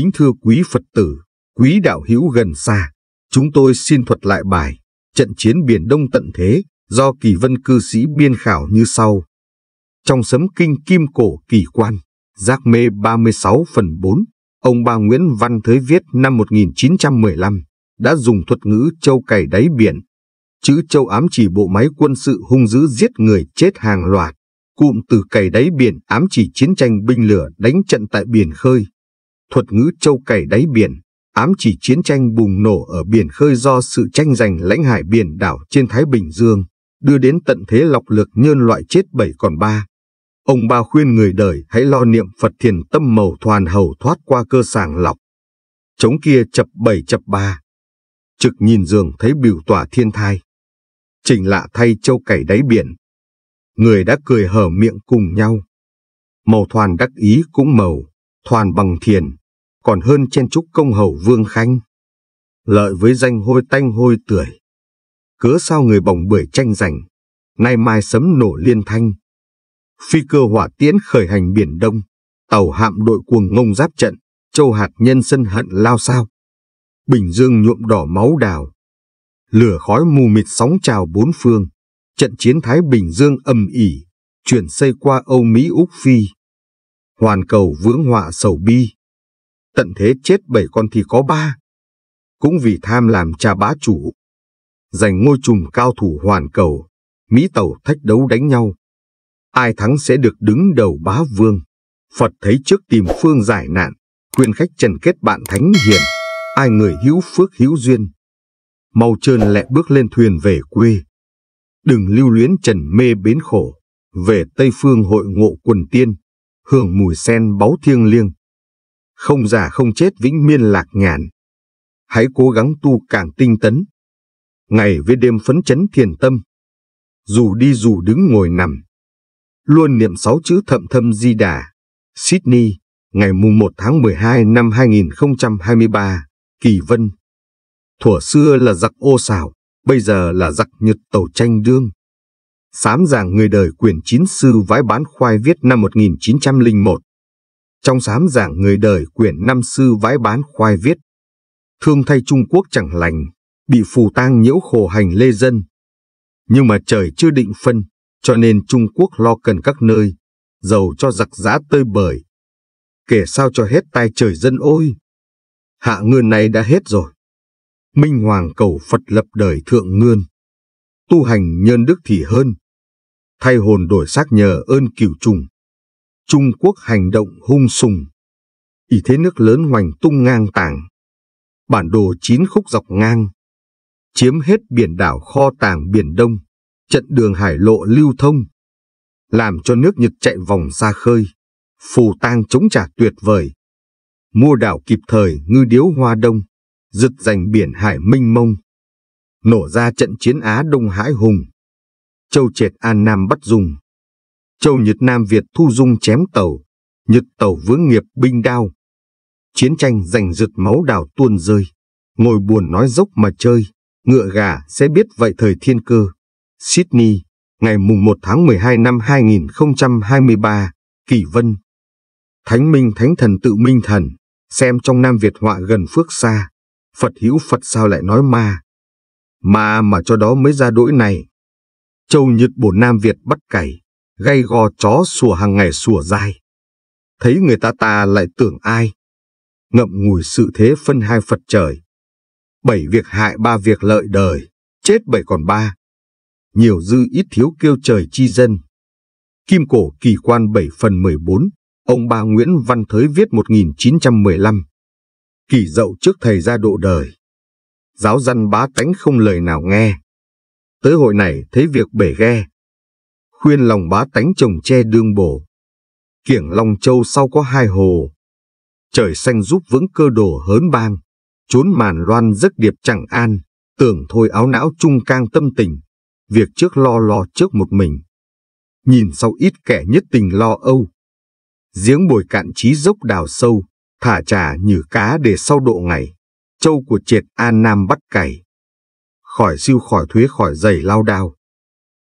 Kính thưa quý Phật tử, quý đạo hữu gần xa, chúng tôi xin thuật lại bài Trận chiến Biển Đông Tận Thế do kỳ vân cư sĩ biên khảo như sau. Trong sấm kinh kim cổ kỳ quan, giác mê 36 phần 4, ông ba Nguyễn Văn Thới viết năm 1915 đã dùng thuật ngữ châu cày đáy biển. Chữ châu ám chỉ bộ máy quân sự hung dữ giết người chết hàng loạt. Cụm từ cày đáy biển ám chỉ chiến tranh binh lửa đánh trận tại biển khơi, thuật ngữ châu cày đáy biển, ám chỉ chiến tranh bùng nổ ở biển khơi do sự tranh giành lãnh hải biển đảo trên Thái Bình Dương, đưa đến tận thế lọc lược nhân loại chết bảy còn ba. Ông Ba khuyên người đời hãy lo niệm Phật thiền tâm màu thoàn hầu thoát qua cơ sàng lọc. Chống kia chập bảy chập ba. Trực nhìn giường thấy biểu tỏa thiên thai. Trình lạ thay châu cày đáy biển. Người đã cười hở miệng cùng nhau. Màu thoàn đắc ý cũng màu, thoàn bằng thiền, còn hơn chen chúc công hầu Vương Khanh. Lợi với danh hôi tanh hôi tưởi. Cớ sao người bồng bưởi tranh giành, nay mai sấm nổ liên thanh. Phi cơ hỏa tiễn khởi hành biển Đông, tàu hạm đội cuồng ngông giáp trận, châu hạt nhân sân hận lao sao. Bình Dương nhuộm đỏ máu đào. Lửa khói mù mịt sóng trào bốn phương, trận chiến Thái Bình Dương âm ỉ, chuyển xây qua Âu Mỹ Úc Phi. Hoàn cầu vướng họa sầu bi, tận thế chết bảy con thì có ba. Cũng vì tham làm cha bá chủ, giành ngôi trùm cao thủ hoàn cầu, Mỹ Tàu thách đấu đánh nhau. Ai thắng sẽ được đứng đầu bá vương. Phật thấy trước tìm phương giải nạn, khuyên khách trần kết bạn thánh hiền, ai người hữu phước hữu duyên. Mau trơn lẹ bước lên thuyền về quê. Đừng lưu luyến trần mê bến khổ, về Tây Phương hội ngộ quần tiên, hưởng mùi sen báu thiêng liêng không già không chết vĩnh miên lạc nhàn. Hãy cố gắng tu càng tinh tấn. Ngày với đêm phấn chấn thiền tâm. Dù đi dù đứng ngồi nằm. Luôn niệm sáu chữ thậm thâm di đà. Sydney, ngày mùng 1 tháng 12 năm 2023, Kỳ Vân. thủa xưa là giặc ô xảo, bây giờ là giặc nhật tàu tranh đương. Sám giảng người đời quyền chín sư vái bán khoai viết năm 1901. Trong sám giảng người đời quyển năm sư vãi bán khoai viết, thương thay Trung Quốc chẳng lành, bị phù tang nhiễu khổ hành lê dân. Nhưng mà trời chưa định phân, cho nên Trung Quốc lo cần các nơi, giàu cho giặc giã tơi bời. Kể sao cho hết tai trời dân ôi! Hạ ngươn này đã hết rồi. Minh Hoàng cầu Phật lập đời thượng ngươn. Tu hành nhân đức thì hơn. Thay hồn đổi xác nhờ ơn cửu trùng. Trung Quốc hành động hung sùng, ý thế nước lớn hoành tung ngang tàng, bản đồ chín khúc dọc ngang, chiếm hết biển đảo kho tàng Biển Đông, trận đường hải lộ lưu thông, làm cho nước Nhật chạy vòng ra khơi, phù tang chống trả tuyệt vời. Mua đảo kịp thời ngư điếu hoa đông, giật giành biển hải minh mông, nổ ra trận chiến Á Đông hải Hùng, châu triệt An Nam bắt dùng. Châu Nhật Nam Việt thu dung chém tàu, Nhật tàu vướng nghiệp binh đao. Chiến tranh giành giật máu đào tuôn rơi, ngồi buồn nói dốc mà chơi, ngựa gà sẽ biết vậy thời thiên cơ. Sydney, ngày mùng 1 tháng 12 năm 2023, Kỳ Vân. Thánh Minh Thánh Thần tự Minh Thần, xem trong Nam Việt họa gần phước xa, Phật hữu Phật sao lại nói ma. Ma mà cho đó mới ra đỗi này. Châu Nhật bổn Nam Việt bắt cày, gay gò chó sủa hàng ngày sủa dai. Thấy người ta ta lại tưởng ai. Ngậm ngùi sự thế phân hai Phật trời. Bảy việc hại ba việc lợi đời, chết bảy còn ba. Nhiều dư ít thiếu kêu trời chi dân. Kim cổ kỳ quan 7 phần 14, ông ba Nguyễn Văn Thới viết 1915. Kỳ dậu trước thầy ra độ đời. Giáo dân bá tánh không lời nào nghe. Tới hội này thấy việc bể ghe, khuyên lòng bá tánh trồng tre đương bổ. Kiểng Long Châu sau có hai hồ. Trời xanh giúp vững cơ đồ hớn bang, trốn màn loan giấc điệp chẳng an, tưởng thôi áo não trung cang tâm tình, việc trước lo lo trước một mình. Nhìn sau ít kẻ nhất tình lo âu. Giếng bồi cạn trí dốc đào sâu, thả trà như cá để sau độ ngày, châu của triệt An Nam bắt cày. Khỏi siêu khỏi thuế khỏi dày lao đao,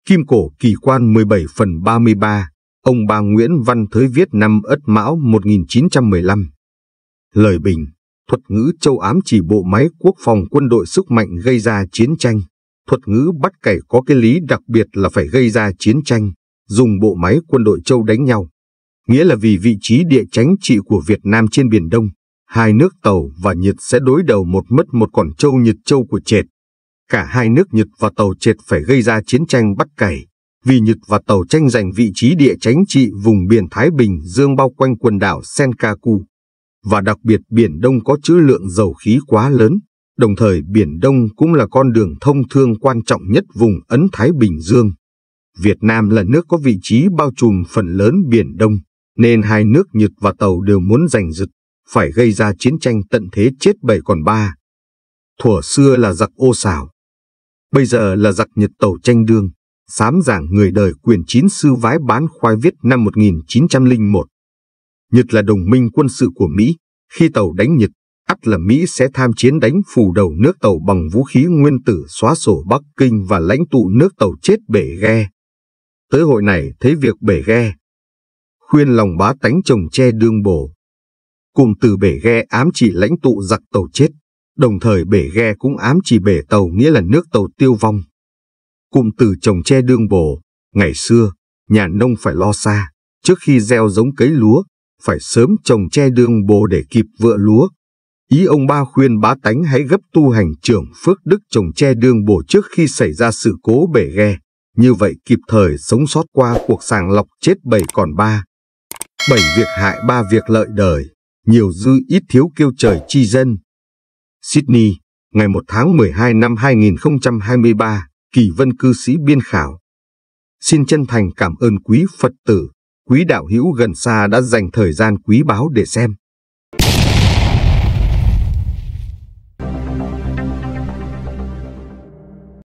Kim cổ kỳ quan 17 phần 33, ông bà Nguyễn Văn Thới viết năm Ất Mão 1915. Lời bình, thuật ngữ châu ám chỉ bộ máy quốc phòng quân đội sức mạnh gây ra chiến tranh. Thuật ngữ bắt cày có cái lý đặc biệt là phải gây ra chiến tranh, dùng bộ máy quân đội châu đánh nhau. Nghĩa là vì vị trí địa chính trị của Việt Nam trên Biển Đông, hai nước Tàu và Nhật sẽ đối đầu một mất một còn châu Nhật châu của Trệt. Cả hai nước Nhật và Tàu triệt phải gây ra chiến tranh bắt cày, vì Nhật và Tàu tranh giành vị trí địa chính trị vùng biển Thái Bình Dương bao quanh quần đảo Senkaku, và đặc biệt Biển Đông có trữ lượng dầu khí quá lớn, đồng thời Biển Đông cũng là con đường thông thương quan trọng nhất vùng Ấn Thái Bình Dương. Việt Nam là nước có vị trí bao trùm phần lớn Biển Đông, nên hai nước Nhật và Tàu đều muốn giành giật, phải gây ra chiến tranh tận thế chết bảy còn ba. Thuở xưa là giặc ô xào, Bây giờ là giặc Nhật tàu tranh đương, sám giảng người đời quyền chín sư vái bán khoai viết năm 1901. Nhật là đồng minh quân sự của Mỹ, khi tàu đánh Nhật, ắt là Mỹ sẽ tham chiến đánh phủ đầu nước tàu bằng vũ khí nguyên tử xóa sổ Bắc Kinh và lãnh tụ nước tàu chết bể ghe. Tới hội này thấy việc bể ghe. Khuyên lòng bá tánh chồng che đương bổ. Cùng từ bể ghe ám chỉ lãnh tụ giặc tàu chết. Đồng thời bể ghe cũng ám chỉ bể tàu nghĩa là nước tàu tiêu vong. Cụm từ trồng tre đương bổ ngày xưa, nhà nông phải lo xa, trước khi gieo giống cấy lúa, phải sớm trồng tre đương bổ để kịp vựa lúa. Ý ông ba khuyên bá tánh hãy gấp tu hành trưởng phước đức trồng tre đương bổ trước khi xảy ra sự cố bể ghe, như vậy kịp thời sống sót qua cuộc sàng lọc chết bảy còn ba. Bảy việc hại ba việc lợi đời, nhiều dư ít thiếu kêu trời chi dân, Sydney, ngày 1 tháng 12 năm 2023, Kỳ Vân cư sĩ biên khảo. Xin chân thành cảm ơn quý Phật tử, quý đạo hữu gần xa đã dành thời gian quý báu để xem.